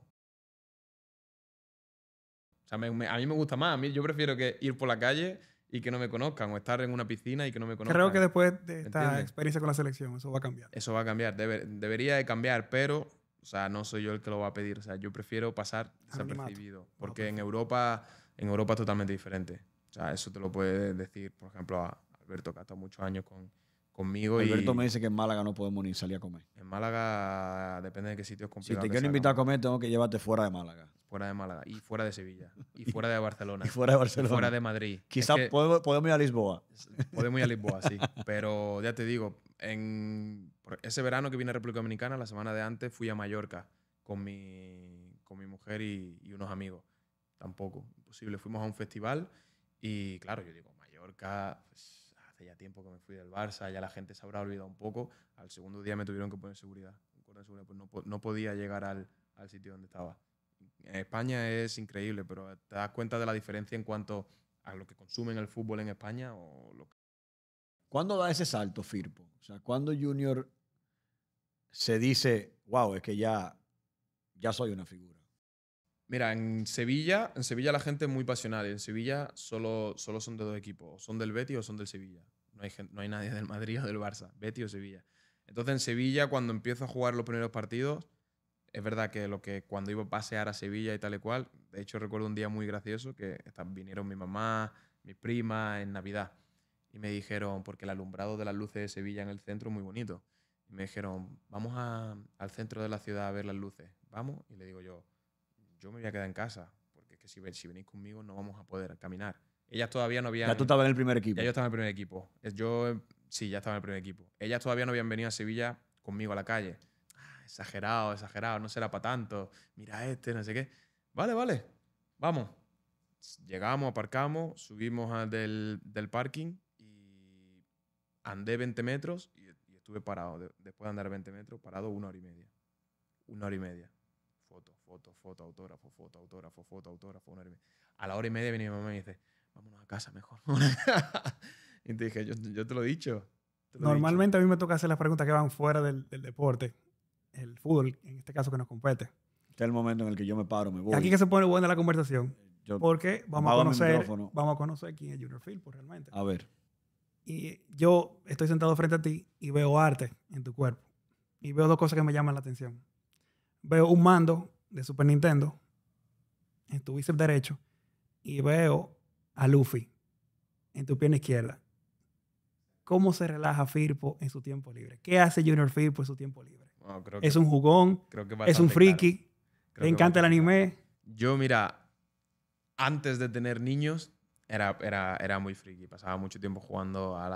O sea, a mí me gusta más. A mí, yo prefiero que ir por la calle y que no me conozcan, o estar en una piscina y que no me conozcan. Creo que después de esta experiencia con la selección, eso va a cambiar. Eso va a cambiar, debería de cambiar, pero, o sea, no soy yo el que lo va a pedir, o sea, yo prefiero pasar desapercibido, porque en Europa, en Europa es totalmente diferente. O sea, eso te lo puede decir, por ejemplo, a Alberto, que ha estado muchos años con, conmigo. Alberto me dice que en Málaga no podemos ni salir a comer. En Málaga depende de qué sitio es complicado. Si te quiero invitar a comer, tengo que llevarte fuera de Málaga. Fuera de Málaga y fuera de Sevilla y, fuera de Barcelona. Y fuera de Barcelona. fuera de Madrid. Quizás podemos, ir a Lisboa. Podemos ir a Lisboa, sí. Pero ya te digo, en ese verano que vine a República Dominicana, la semana de antes fui a Mallorca con mi, con mi mujer y, unos amigos. Tampoco, imposible. Fuimos a un festival y claro, yo digo, Mallorca... Pues, ya tiempo que me fui del Barça, ya la gente se habrá olvidado un poco. Al segundo día me tuvieron que poner seguridad, pues no, podía llegar al, sitio donde estaba. En España es increíble, pero te das cuenta de la diferencia en cuanto a lo que consumen el fútbol en España o lo ¿Cuándo da ese salto, Firpo? O sea, ¿cuándo Junior se dice, wow, es que ya, ya soy una figura? Mira, en Sevilla, en Sevilla la gente es muy pasional. En Sevilla solo, solo son de dos equipos, son del Betis o son del Sevilla no hay, no hay nadie del Madrid o del Barça, Betty o Sevilla. Entonces en Sevilla, cuando empiezo a jugar los primeros partidos, es verdad que lo que cuando iba a pasear a Sevilla y tal y cual, de hecho recuerdo un día muy gracioso que vinieron mi mamá, mi prima en Navidad y me dijeron, porque el alumbrado de las luces de Sevilla en el centro es muy bonito. Y me dijeron, vamos al centro de la ciudad a ver las luces. Vamos. Y le digo yo, yo me voy a quedar en casa, porque que si, si venís conmigo no vamos a poder caminar. Ellas todavía no habían. Ya tú estabas en el primer equipo. Ya yo estaba en el primer equipo. Yo, sí, ya estaba en el primer equipo. Ellas todavía no habían venido a Sevilla conmigo a la calle. Ah, exagerado, exagerado, no será para tanto. Mira este, no sé qué. Vale, vale, vamos. Llegamos, aparcamos, subimos del, del parking y andé 20 metros y, estuve parado. después de andar 20 metros, parado una hora y media. Una hora y media. Foto, foto, foto, autógrafo, foto, autógrafo, foto, autógrafo, una hora y media. A la hora y media viene mi mamá y me dice, vámonos a casa mejor. y te dije, yo, te lo he dicho. Normalmente a mí me toca hacer las preguntas que van fuera del, deporte, el fútbol, en este caso que nos compete. Este es el momento en el que yo me paro, me voy. Aquí que se pone buena la conversación. porque vamos a, conocer, vamos a conocer quién es Junior Field, pues, realmente. A ver. Y yo estoy sentado frente a ti y veo arte en tu cuerpo. Y veo dos cosas que me llaman la atención. Veo un mando de Super Nintendo en tu bíceps derecho y veo a Luffy en tu pierna izquierda. ¿Cómo se relaja Firpo en su tiempo libre? ¿Qué hace Junior Firpo en su tiempo libre? es un jugón, es un friki, le encanta el anime. Yo, mira, antes de tener niños, era, era, era muy friki. Pasaba mucho tiempo jugando a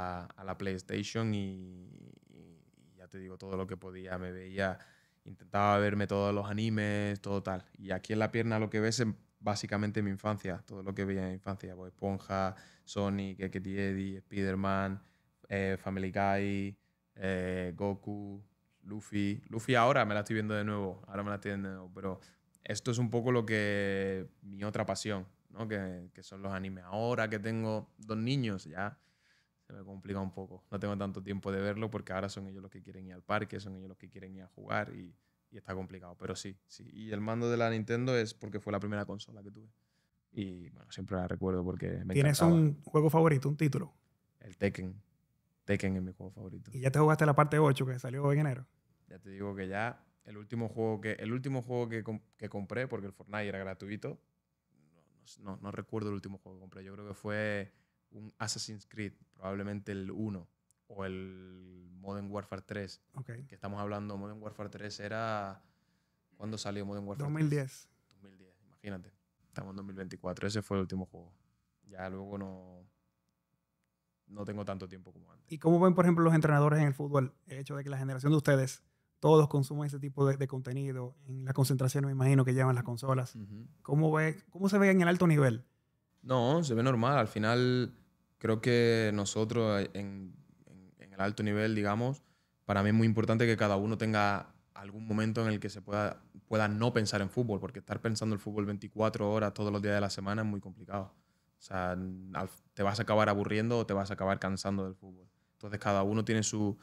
la, PlayStation y, y, ya te digo todo lo que podía. Me veía, intentaba verme todos los animes, todo tal. Y aquí en la pierna lo que ves en em, básicamente mi infancia, todo lo que veía en mi infancia, pues Esponja, Sonic, que Eddie, Spider-Man, eh, Family Guy, eh, Goku, Luffy. Luffy ahora me la estoy viendo de nuevo, ahora me la estoy nuevo, pero esto es un poco lo que mi otra pasión, ¿no? que, que son los animes. Ahora que tengo dos niños ya se me complica un poco. No tengo tanto tiempo de verlo porque ahora son ellos los que quieren ir al parque, son ellos los que quieren ir a jugar y y está complicado, pero sí, sí. Y el mando de la Nintendo es porque fue la primera consola que tuve. Y bueno, siempre la recuerdo porque me ¿Tienes un juego favorito, un título? El Tekken. Tekken es mi juego favorito. ¿Y ya te jugaste la parte 8 que salió en enero? Ya te digo que ya el último juego que, el último juego que, compré, porque el Fortnite era gratuito, no, no, recuerdo el último juego que compré. Yo creo que fue un Assassin's Creed, probablemente el 1 o el Modern Warfare 3. Que estamos hablando, Modern Warfare 3 era... ¿Cuándo salió Modern Warfare 2010. 3? 2010, imagínate. Estamos en 2024, ese fue el último juego. Ya luego no, no tengo tanto tiempo como antes. ¿Y cómo ven, por ejemplo, los entrenadores en el fútbol? El hecho de que la generación de ustedes, todos consumen ese tipo de, de contenido, en la concentración me imagino que llevan las consolas. ¿Cómo, ve, ¿Cómo se ve en el alto nivel? No, se ve normal. Al final, creo que nosotros eh, en alto nivel, digamos, para mí es muy importante que cada uno tenga algún momento en el que se pueda, pueda no pensar en fútbol, porque estar pensando en fútbol 24 horas todos los días de la semana es muy complicado. O sea, te vas a acabar aburriendo o te vas a acabar cansando del fútbol. Entonces cada uno tiene su,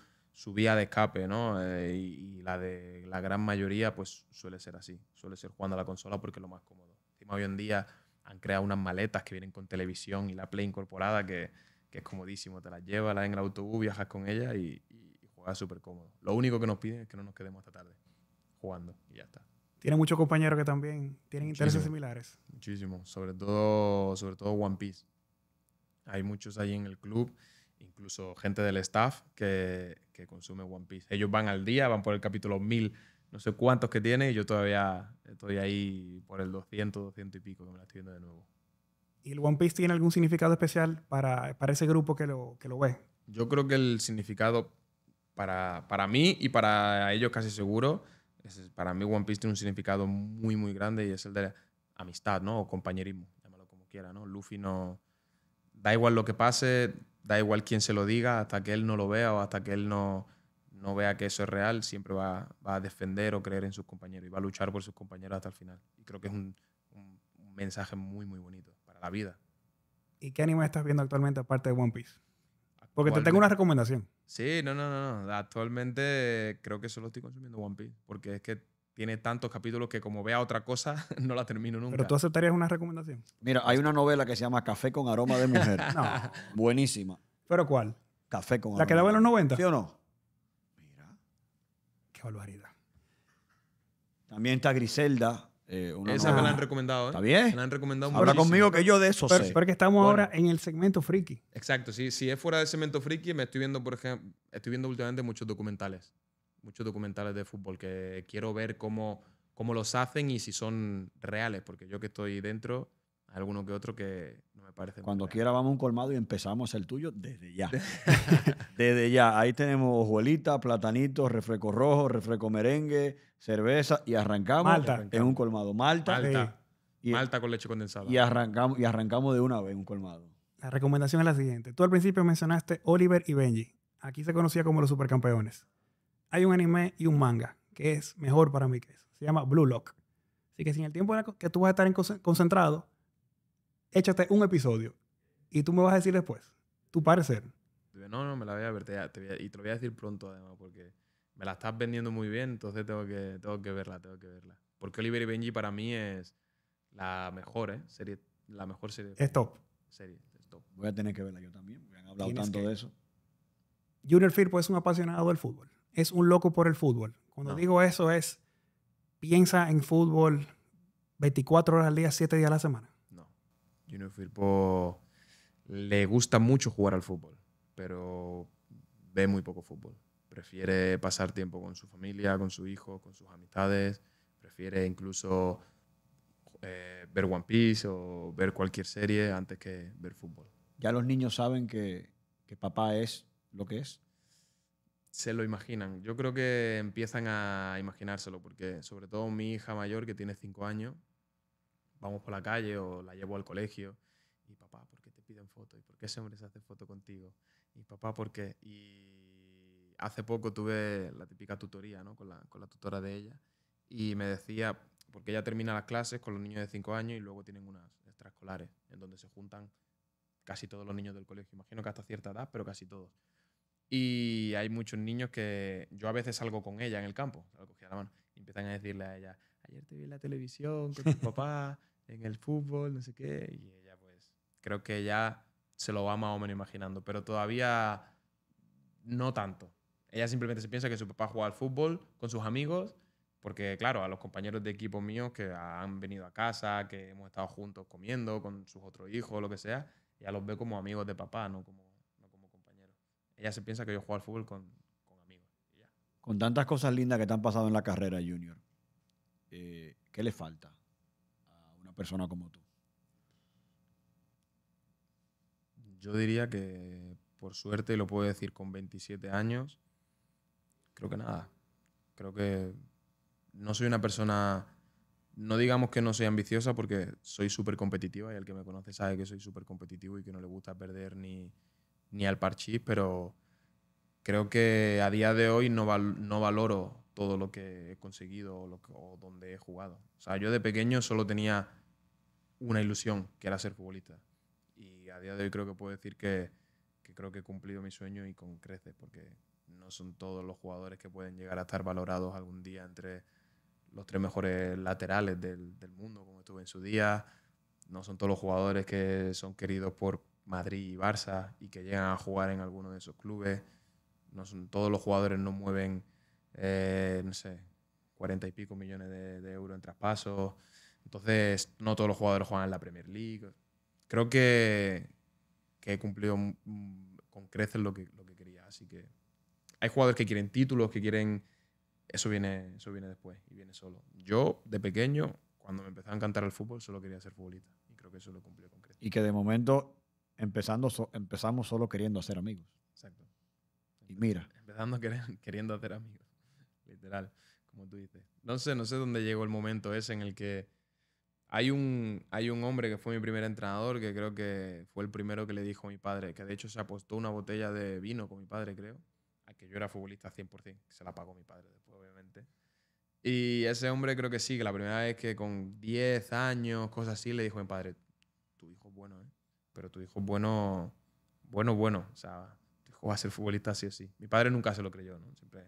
vía de escape, ¿no? Eh, y, la de la gran mayoría pues suele ser así, suele ser jugando a la consola porque es lo más cómodo. hoy en día han creado unas maletas que vienen con televisión y la Play incorporada que es comodísimo, te la llevas en el autobús, viajas con ella y, juegas súper cómodo. Lo único que nos piden es que no nos quedemos hasta tarde jugando y ya está. Tiene muchos compañeros que también tienen intereses similares. Muchísimo, sobre todo, sobre todo One Piece. Hay muchos ahí en el club, incluso gente del staff que, que consume One Piece. Ellos van al día, van por el capítulo 1000, no sé cuántos que tiene, yo todavía estoy ahí por el 200, 200 y pico, que me la estoy viendo de nuevo. ¿Y el One Piece tiene algún significado especial para, para ese grupo que lo, que lo ve? Yo creo que el significado para, para mí y para ellos casi seguro, es, para mí One Piece tiene un significado muy, muy grande y es el de amistad, ¿no? O compañerismo, llámalo como quiera, ¿no? Luffy no... Da igual lo que pase, da igual quién se lo diga, hasta que él no lo vea o hasta que él no, no vea que eso es real, siempre va, va, a defender o creer en sus compañeros y va a luchar por sus compañeros hasta el final. Y creo que es un mensaje muy, muy bonito la vida. ¿Y qué anime estás viendo actualmente aparte de One Piece? Porque te tengo una recomendación. Sí, no, no, no, Actualmente creo que solo estoy consumiendo One Piece. Porque es que tiene tantos capítulos que como vea otra cosa, no la termino nunca. Pero tú aceptarías una recomendación. Mira, hay una novela que se llama Café con aroma de mujer. Buenísima. ¿Pero cuál? Café con aroma. ¿La que en los 90? ¿Sí o no? Mira. Qué barbaridad. También está Griselda. Eh, Esa ¿eh? me la han recomendado, Está bien. Me han recomendado Habla conmigo que yo de eso Pero, sé. que estamos ahora en el segmento friki. Exacto, sí, si es fuera del segmento Friki, me estoy viendo, por ejemplo, estoy viendo últimamente muchos documentales, muchos documentales de fútbol que quiero ver cómo, cómo los hacen y si son reales, porque yo que estoy dentro, hay alguno que otro que, cuando quiera vamos a un colmado y empezamos el tuyo desde ya. desde ya. Ahí tenemos hojuelita, platanito refresco rojo, refresco merengue, cerveza y arrancamos en un colmado. Malta. Malta. Y, Malta con leche condensada. Y arrancamos, y arrancamos de una vez un colmado. La recomendación es la siguiente. Tú al principio mencionaste Oliver y Benji. Aquí se conocía como los supercampeones. Hay un anime y un manga que es mejor para mí que eso. Se llama Blue Lock. Así que sin el tiempo que tú vas a estar concentrado, échate un episodio y tú me vas a decir después tu parecer. No, no, me la voy a ver, te, voy y te lo voy a decir pronto además, porque me la estás vendiendo muy bien, entonces tengo que, tengo que verla, tengo que verla. Porque Oliver y Benji para mí es la mejor, ¿eh? Serie, la mejor serie. Es top. Serie, Voy a tener que verla yo también, porque han hablado tanto de eso. Junior Firpo es un apasionado del fútbol. Es un loco por el fútbol. Cuando digo eso es, piensa en fútbol 24 horas al día, 7 días a la semana. Junior Firpo le gusta mucho jugar al fútbol, pero ve muy poco fútbol. Prefiere pasar tiempo con su familia, con su hijo, con sus amistades. Prefiere incluso eh, ver One Piece o ver cualquier serie antes que ver fútbol. ¿Ya los niños saben que, papá es lo que es? se lo imaginan. Yo creo que empiezan a imaginárselo, porque sobre todo mi hija mayor, que tiene cinco años, vamos por la calle o la llevo al colegio y papá, ¿por qué te piden fotos? ¿Y por qué ese hombre se hace foto contigo? Y papá, ¿por qué? Y hace poco tuve la típica tutoría ¿no? con, la, con la tutora de ella y me decía, porque ella termina las clases con los niños de 5 años y luego tienen unas extraescolares en donde se juntan casi todos los niños del colegio, imagino que hasta cierta edad, pero casi todos. Y hay muchos niños que yo a veces salgo con ella en el campo, la cogía la mano, y empiezan a decirle a ella, ayer te vi en la televisión con tu papá en el fútbol, no sé qué, y ella pues creo que ya se lo va más o menos imaginando, pero todavía no tanto. Ella simplemente se piensa que su papá juega al fútbol con sus amigos, porque claro, a los compañeros de equipo míos que han venido a casa, que hemos estado juntos comiendo con sus otros hijos, lo que sea, ya los ve como amigos de papá, no como, no como compañeros. Ella se piensa que yo juego al fútbol con, con amigos. Con tantas cosas lindas que te han pasado en la carrera, Junior, eh, ¿qué le falta? persona como tú? Yo diría que, por suerte, lo puedo decir con 27 años, creo que nada. Creo que no soy una persona, no digamos que no soy ambiciosa porque soy súper competitiva y el que me conoce sabe que soy súper competitivo y que no le gusta perder ni, al parchís, pero creo que a día de hoy no, no valoro todo lo que he conseguido o donde he jugado. O sea, yo de pequeño solo tenía una ilusión, que era ser futbolista. Y a día de hoy creo que puedo decir que, creo que he cumplido mi sueño y con creces, porque no son todos los jugadores que pueden llegar a estar valorados algún día entre los tres mejores laterales del, mundo, como estuve en su día. No son todos los jugadores que son queridos por Madrid y Barça y que llegan a jugar en alguno de esos clubes. No son, todos los jugadores no mueven, eh, no sé, cuarenta y pico millones de, de euros en traspasos. Entonces, no todos los jugadores juegan en la Premier League. Creo que, que he cumplido con creces lo que, lo que quería. Así que hay jugadores que quieren títulos, que quieren... Eso viene, eso viene después y viene solo. Yo, de pequeño, cuando me empezaba a encantar el fútbol, solo quería ser futbolista. Y creo que eso lo cumplió con creces. Y que de momento empezando empezamos solo queriendo hacer amigos. Exacto. Y mira. Empezando queriendo hacer amigos. Literal, como tú dices. No sé, no sé dónde llegó el momento ese en el que hay un, hay un hombre que fue mi primer entrenador, que creo que fue el primero que le dijo a mi padre, que de hecho se apostó una botella de vino con mi padre, creo, a que yo era futbolista 100%, se la pagó mi padre después, obviamente. Y ese hombre creo que sí, que la primera vez que con 10 años, cosas así, le dijo a mi padre, tu hijo es bueno, ¿eh? Pero tu hijo es bueno, bueno, bueno. O sea, tu va a ser futbolista así o sí. Mi padre nunca se lo creyó, ¿no? Siempre,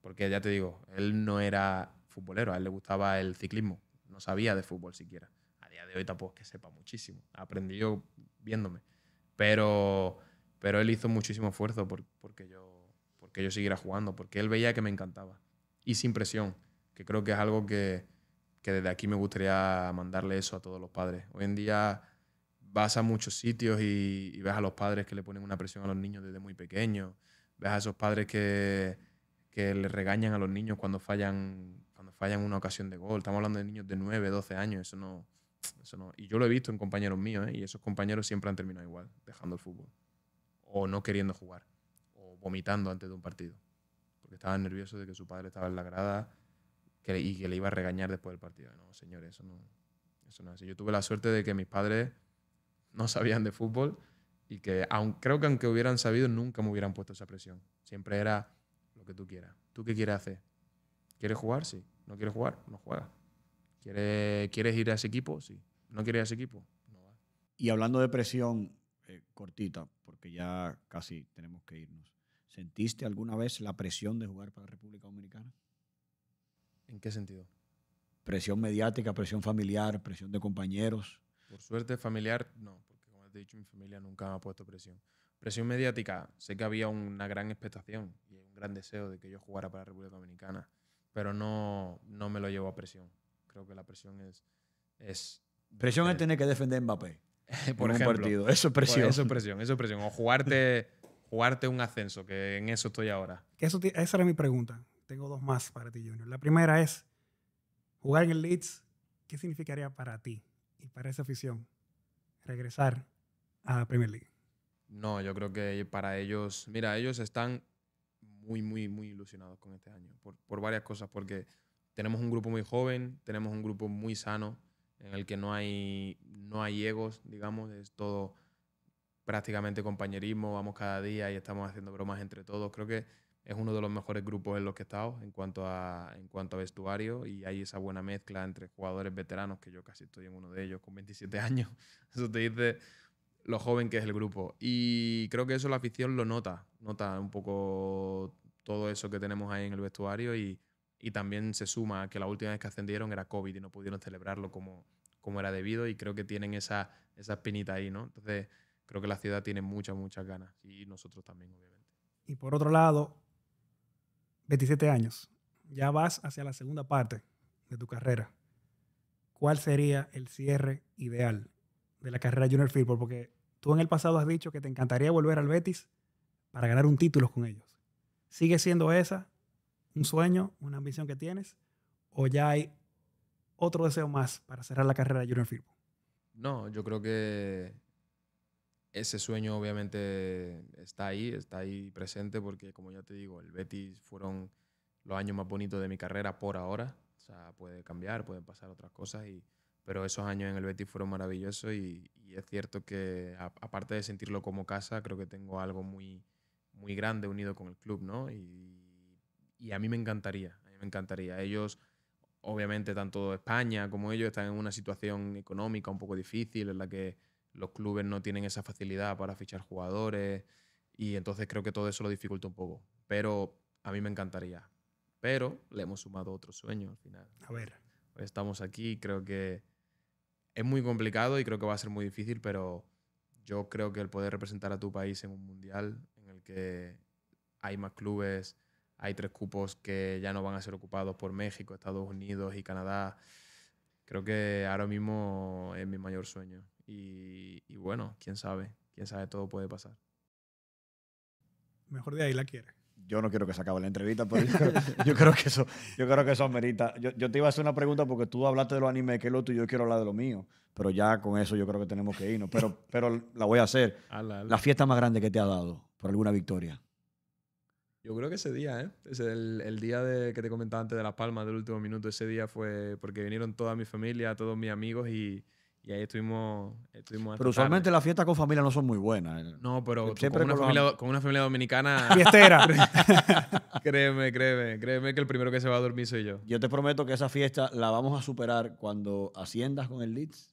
porque ya te digo, él no era futbolero, a él le gustaba el ciclismo no sabía de fútbol siquiera. A día de hoy tampoco es que sepa muchísimo. Aprendí yo viéndome. Pero, pero él hizo muchísimo esfuerzo porque, yo, porque yo siguiera jugando, porque él veía que me encantaba. Y sin presión, que creo que es algo que, desde aquí me gustaría mandarle eso a todos los padres. Hoy en día vas a muchos sitios y, y ves a los padres que le ponen una presión a los niños desde muy pequeños. Ves a esos padres que, que le regañan a los niños cuando fallan fallan una ocasión de gol. Estamos hablando de niños de 9, 12 años. Eso no, eso no. Y yo lo he visto en compañeros míos, ¿eh? y esos compañeros siempre han terminado igual, dejando el fútbol. O no queriendo jugar. O vomitando antes de un partido. Porque estaban nerviosos de que su padre estaba en la grada y que le iba a regañar después del partido. No, señores, eso no, eso no es así. Yo tuve la suerte de que mis padres no sabían de fútbol y que aun, creo que aunque hubieran sabido, nunca me hubieran puesto esa presión. Siempre era lo que tú quieras. ¿Tú qué quieres hacer? ¿Quieres jugar? Sí. ¿No quieres jugar? No juega. ¿Quieres, ¿Quieres ir a ese equipo? Sí. ¿No quieres ir a ese equipo? No va. Y hablando de presión eh, cortita, porque ya casi tenemos que irnos, ¿sentiste alguna vez la presión de jugar para la República Dominicana? ¿En qué sentido? Presión mediática, presión familiar, presión de compañeros. Por suerte familiar, no, porque como te he dicho, mi familia nunca me ha puesto presión. Presión mediática, sé que había una gran expectación y un gran deseo de que yo jugara para la República Dominicana pero no, no me lo llevo a presión. Creo que la presión es... es presión es tener que defender Mbappé. por un partido. Eso es presión. Eso es presión, eso presión. O jugarte, jugarte un ascenso, que en eso estoy ahora. Eso, esa era mi pregunta. Tengo dos más para ti, Junior. La primera es, jugar en el Leeds, ¿qué significaría para ti y para esa afición regresar a la Premier League? No, yo creo que para ellos, mira, ellos están muy, muy, muy ilusionados con este año, por, por varias cosas, porque tenemos un grupo muy joven, tenemos un grupo muy sano, en el que no hay, no hay egos, digamos, es todo prácticamente compañerismo, vamos cada día y estamos haciendo bromas entre todos. Creo que es uno de los mejores grupos en los que he estado en cuanto a, en cuanto a vestuario y hay esa buena mezcla entre jugadores veteranos, que yo casi estoy en uno de ellos con 27 años. Eso te dice lo joven que es el grupo. Y creo que eso la afición lo nota, nota un poco todo eso que tenemos ahí en el vestuario y, también se suma que la última vez que ascendieron era COVID y no pudieron celebrarlo como, como era debido y creo que tienen esa, esa espinita ahí, ¿no? Entonces creo que la ciudad tiene muchas, muchas ganas y nosotros también, obviamente. Y por otro lado, 27 años, ya vas hacia la segunda parte de tu carrera. ¿Cuál sería el cierre ideal de la carrera Junior Football? Porque tú en el pasado has dicho que te encantaría volver al Betis para ganar un título con ellos. ¿Sigue siendo esa un sueño, una ambición que tienes? ¿O ya hay otro deseo más para cerrar la carrera de Junior Firpo? No, yo creo que ese sueño obviamente está ahí, está ahí presente porque como ya te digo, el Betis fueron los años más bonitos de mi carrera por ahora. O sea, puede cambiar, pueden pasar otras cosas, y, pero esos años en el Betis fueron maravillosos y, es cierto que aparte de sentirlo como casa, creo que tengo algo muy muy grande unido con el club, ¿no? Y, a mí me encantaría, a mí me encantaría. Ellos, obviamente, tanto España como ellos están en una situación económica un poco difícil en la que los clubes no tienen esa facilidad para fichar jugadores y entonces creo que todo eso lo dificulta un poco. Pero a mí me encantaría. Pero le hemos sumado otro sueño al final. A ver. estamos aquí, creo que es muy complicado y creo que va a ser muy difícil, pero yo creo que el poder representar a tu país en un mundial que hay más clubes, hay tres cupos que ya no van a ser ocupados por México, Estados Unidos y Canadá. Creo que ahora mismo es mi mayor sueño. Y, bueno, quién sabe, quién sabe, todo puede pasar. Mejor de ahí la quiere. Yo no quiero que se acabe la entrevista, pero yo, creo, que eso, yo creo que eso amerita. Yo, te iba a hacer una pregunta porque tú hablaste de los animes que es lo tuyo, yo quiero hablar de lo mío. Pero ya con eso yo creo que tenemos que irnos. Pero, pero la voy a hacer. La fiesta más grande que te ha dado por alguna victoria? Yo creo que ese día, ¿eh? Es el, día de, que te comentaba antes de Las Palmas, del último minuto, ese día fue porque vinieron toda mi familia, todos mis amigos y, ahí estuvimos. pero usualmente las fiestas con familia no son muy buenas. ¿eh? No, pero Siempre con, una familia, dominicana. Fiestera. créeme, créeme, créeme que el primero que se va a dormir soy yo. Yo te prometo que esa fiesta la vamos a superar cuando asciendas con el Leeds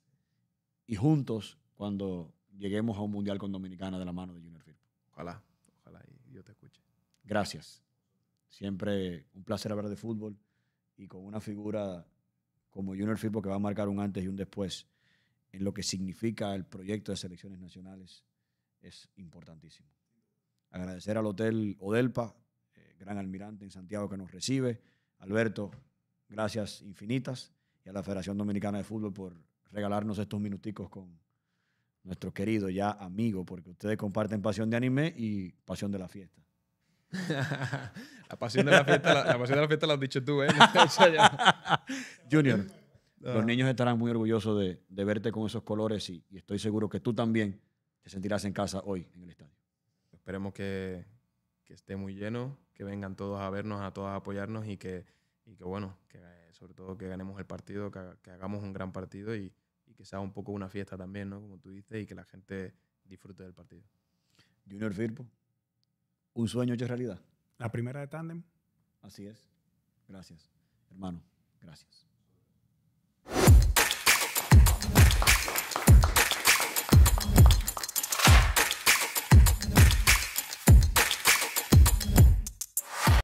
y juntos cuando lleguemos a un mundial con Dominicana de la mano de Junior. Ojalá, ojalá y Dios te escuche. Gracias. Siempre un placer hablar de fútbol y con una figura como Junior Firpo que va a marcar un antes y un después en lo que significa el proyecto de selecciones nacionales es importantísimo. Agradecer al Hotel Odelpa, eh, gran almirante en Santiago que nos recibe. Alberto, gracias infinitas. Y a la Federación Dominicana de Fútbol por regalarnos estos minuticos con, nuestro querido ya amigo, porque ustedes comparten pasión de anime y pasión de la fiesta. la pasión de la fiesta, la, pasión de la fiesta la has dicho tú, ¿eh? Junior, ah. los niños estarán muy orgullosos de, de verte con esos colores y, estoy seguro que tú también te sentirás en casa hoy en el estadio. Esperemos que, que esté muy lleno, que vengan todos a vernos, a todos a apoyarnos y que, y que bueno, que eh, sobre todo que ganemos el partido, que, que hagamos un gran partido y, sea un poco una fiesta también, ¿no? Como tú dices, y que la gente disfrute del partido. Junior Firpo, un sueño hecho realidad. La primera de tándem. Así es. Gracias. Hermano, gracias.